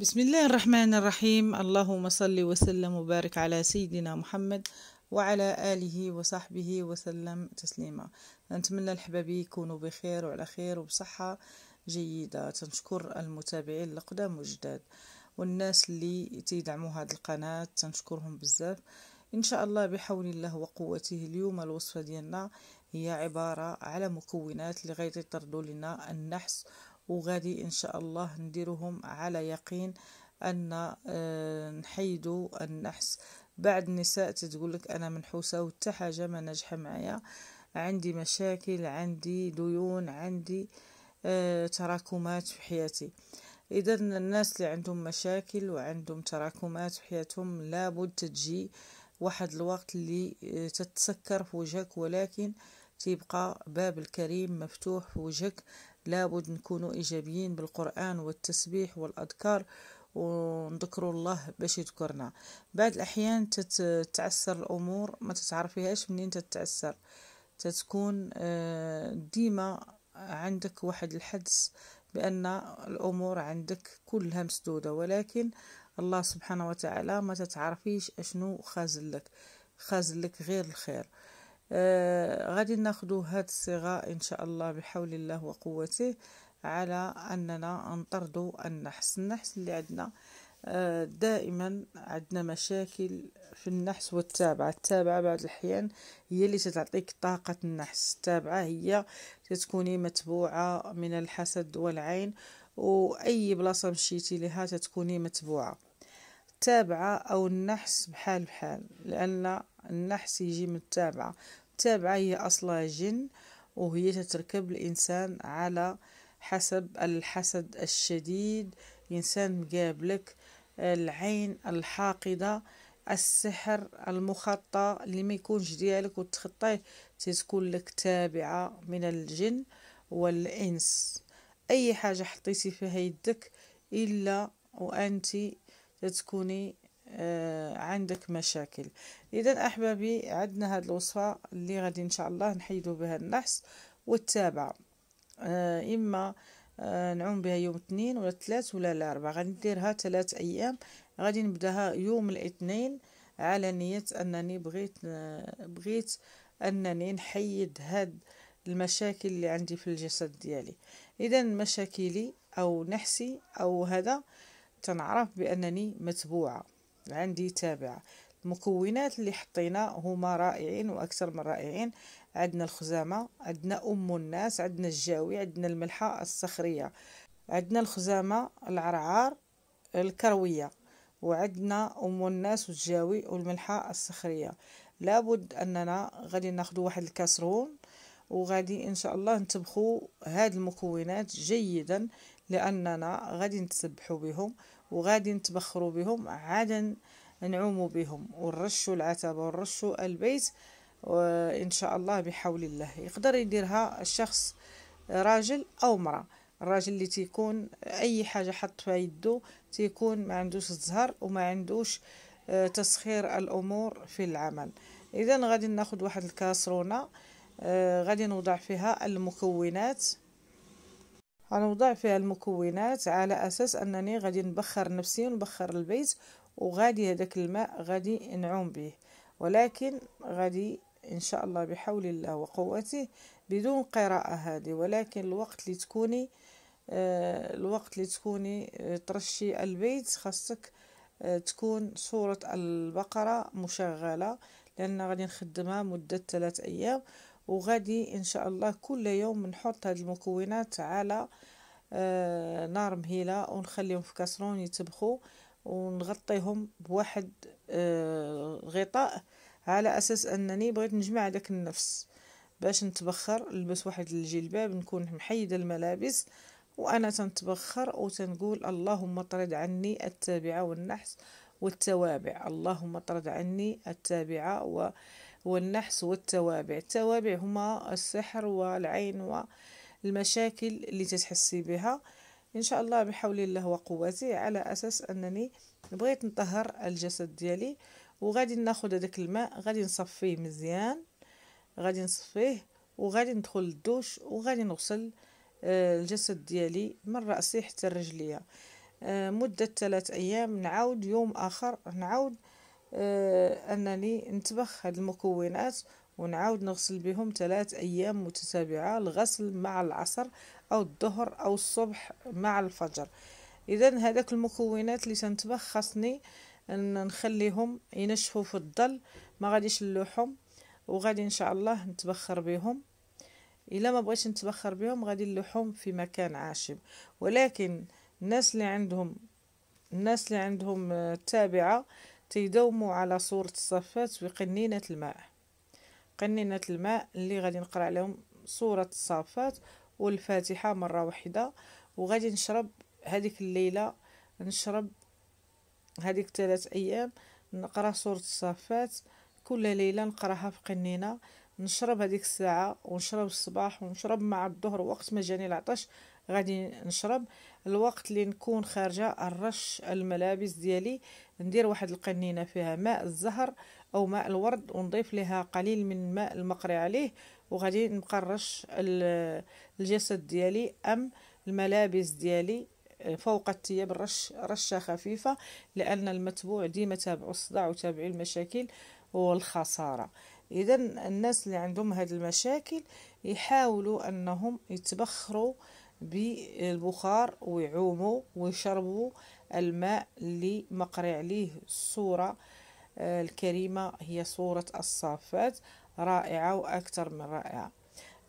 بسم الله الرحمن الرحيم اللهم صل وسلم وبارك على سيدنا محمد وعلى آله وصحبه وسلم تسليما نتمنى الحباب يكونوا بخير وعلى خير وبصحة جيدة تنشكر المتابعين القدام والجداد والناس اللي تيدعموا هذه القناة تنشكرهم بزاف إن شاء الله بحول الله وقوته اليوم الوصفة ديالنا هي عبارة على مكونات اللي غادي لنا النحس وغادي إن شاء الله نديرهم على يقين أن آه، نحيدوا النحس بعد تقول لك أنا منحوسة وحتى حاجة ما ناجحة معايا عندي مشاكل عندي ديون عندي آه، تراكمات في حياتي إذا الناس اللي عندهم مشاكل وعندهم تراكمات في حياتهم لابد تجي واحد الوقت اللي آه، تتسكر في وجهك ولكن تيبقى باب الكريم مفتوح في وجهك لابد نكونوا إيجابيين بالقرآن والتسبيح والأذكار ونذكروا الله باش يذكرنا بعض الأحيان تتعسر الأمور ما تتعرفيهاش منين تتعسر تتكون آه، ديما عندك واحد الحدس بأن الأمور عندك كلها مسدودة ولكن الله سبحانه وتعالى ما تتعرفيش أشنو خازلك خازلك غير الخير آه غادي ناخذ هاد الصيغه ان شاء الله بحول الله وقوته على اننا نطردو النحس النحس اللي عندنا آه دائما عندنا مشاكل في النحس والتابعة التابعة بعض الأحيان هي اللي تتعطيك طاقة النحس التابعة هي تتكوني متبوعة من الحسد والعين وأي بلاصة مشيتي لها تتكوني متبوعة التابعة أو النحس بحال بحال لأن النحس يجي من التابعة التابعة هي أصلها جن وهي تتركب الإنسان على حسب الحسد الشديد إنسان مقابلك العين الحاقدة السحر المخطى اللي ما يكونش ديالك وتخطيه تتكون لك تابعة من الجن والإنس أي حاجة حطيتي فيها يدك إلا وأنت تتكوني آه، عندك مشاكل اذا احبابي عندنا هذه الوصفه اللي غادي ان شاء الله نحيدو بها النحس والتابع آه، اما آه، نعوم بها يوم اثنين ولا ثلاث ولا الاربع غادي نديرها ثلاث ايام غادي نبداها يوم الاثنين على نيه انني بغيت بغيت انني نحيد هاد المشاكل اللي عندي في الجسد ديالي اذا مشاكلي او نحسي او هذا تنعرف بانني متبوعه عندي تابعة المكونات اللي حطينا هما رائعين واكثر من رائعين عندنا الخزامه عندنا ام الناس عندنا الجاوي عندنا الملحه الصخريه عندنا الخزامه العرعار الكرويه وعندنا ام الناس والجاوي والملحه الصخريه لابد اننا غادي ناخذ واحد الكاسرون وغادي ان شاء الله نتبخو هاد المكونات جيدا لاننا غادي نتسبحو بهم وغادي نتبخروا بهم عاد نعوموا بهم ونرشوا العتبة ونرشوا البيت إن شاء الله بحول الله يقدر يديرها الشخص راجل أو مرأة الراجل اللي تيكون أي حاجة حط في يده تيكون ما عندوش الزهر وما عندوش آه، تسخير الأمور في العمل إذا غادي ناخد واحد الكاسرونة آه، غادي نوضع فيها المكونات غنوضع فيها المكونات على أساس أنني غادي نبخر نفسي ونبخر البيت وغادي هذاك الماء غادي نعوم به ولكن غادي إن شاء الله بحول الله وقوته بدون قراءة هذه ولكن الوقت اللي تكوني آه، الوقت اللي تكوني آه، ترشي البيت خاصك آه، تكون صورة البقرة مشغلة لأن غادي نخدمها مدة ثلاثة أيام وغادي ان شاء الله كل يوم نحط هاد المكونات على آه، نار مهيله ونخليهم في كاسرون يتبخوا ونغطيهم بواحد آه، غطاء على اساس انني بغيت نجمع داك النفس باش نتبخر نلبس واحد الجلباب نكون محيده الملابس وانا تنتبخر وتنقول اللهم طرد عني التابعه والنحس والتوابع اللهم طرد عني التابعه و والنحس والتوابع التوابع هما السحر والعين والمشاكل اللي تتحسي بها ان شاء الله بحول الله وقوته على اساس انني بغيت نطهر الجسد ديالي وغادي ناخذ هذاك الماء غادي نصفيه مزيان غادي نصفيه وغادي ندخل الدوش وغادي نغسل آه، الجسد ديالي من راسي حتى الرجليه آه، مده ثلاث ايام نعاود يوم اخر نعاود آه، أنني نتبخ هاد المكونات ونعاود نغسل بهم ثلاث أيام متتابعة الغسل مع العصر أو الظهر أو الصبح مع الفجر إذا هذاك المكونات اللي تنتبخ خاصني نخليهم ينشفوا في الظل ما غاديش نلوحهم وغادي ان شاء الله نتبخر بهم الا ما بغيتش نتبخر بهم غادي نلوحهم في مكان عاشم ولكن الناس اللي عندهم الناس اللي عندهم آه، تابعه تيدوموا على صورة الصفات في قنينة الماء قنينة الماء اللي غادي نقرا لهم صورة الصفات والفاتحة مرة واحدة وغادي نشرب هذيك الليلة نشرب هذيك ثلاث أيام نقرا سورة الصفات كل ليلة نقراها في قنينة نشرب هذيك الساعة ونشرب الصباح ونشرب مع الظهر وقت ما جاني العطش غادي نشرب الوقت اللي نكون خارجه الرش الملابس ديالي ندير واحد القنينه فيها ماء الزهر او ماء الورد ونضيف لها قليل من ماء المقري عليه وغادي نبقى نرش الجسد ديالي ام الملابس ديالي آه، فوق الثياب رش رشه خفيفه لان المتبوع ديما تابعوا الصداع وتابعوا المشاكل والخساره اذا الناس اللي عندهم هاد المشاكل يحاولوا انهم يتبخروا آه بالبخار ويعوموا ويشربوا الماء اللي مقري عليه الصورة آه، الكريمة هي صورة الصافات رائعة وأكثر من رائعة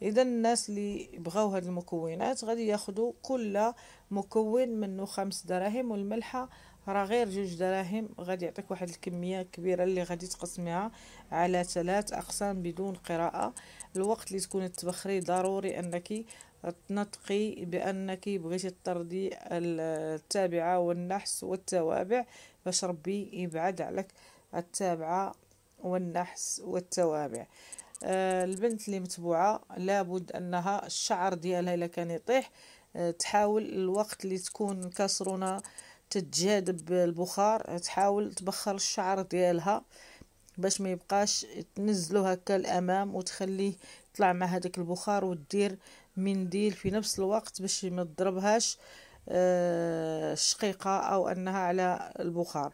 إذا الناس اللي بغاو هاد المكونات غادي ياخدوا كل مكون منه خمس دراهم والملحة راه غير جوج دراهم غادي يعطيك واحد الكميه كبيره اللي غادي تقسميها على ثلاث اقسام بدون قراءه الوقت اللي تكوني تبخري ضروري انك تنطقي بانك بغيتي تطردي التابعه والنحس والتوابع باش ربي يبعد عليك التابعه والنحس والتوابع آه البنت اللي متبوعه لابد انها الشعر ديالها الا كان يطيح آه تحاول الوقت اللي تكون كسرنا آه تتجهد بالبخار تحاول تبخر الشعر ديالها باش ما يبقاش تنزلو هكا الامام وتخليه يطلع مع هذاك البخار ودير منديل في نفس الوقت باش ما تضربهاش الشقيقه آه، او انها على البخار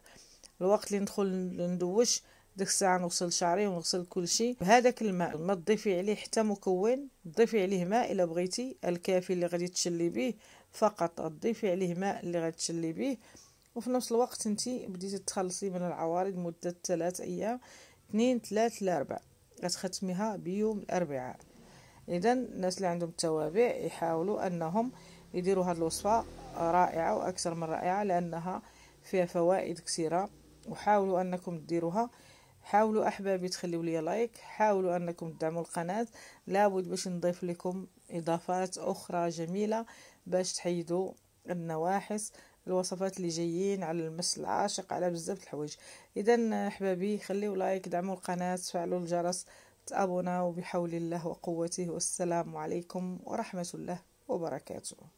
الوقت اللي ندخل ندوش ديك الساعه نغسل شعري ونغسل كل شيء بهذاك الماء ما تضيفي عليه حتى مكون ضيفي عليه ماء الا بغيتي الكافي اللي غادي تشلي به فقط ضيفي عليه ماء اللي غادي تشلي به وفي نفس الوقت انت بديتي تخلصي من العوارض مده 3 ايام 2 3 الاربع غتختميها بيوم الاربعاء اذا الناس اللي عندهم التوابع يحاولوا انهم يديروا هذه الوصفه رائعه واكثر من رائعه لانها فيها فوائد كثيره وحاولوا انكم تديروها حاولوا احبابي تخليوا لي لايك حاولوا انكم تدعموا القناه لابد باش نضيف لكم اضافات اخرى جميله باش تحيدوا النواحس الوصفات اللي جايين على المس العاشق على بزاف الحوايج اذا احبابي خليوا لايك دعموا القناه فعلوا الجرس تابوناو بحول الله وقوته والسلام عليكم ورحمه الله وبركاته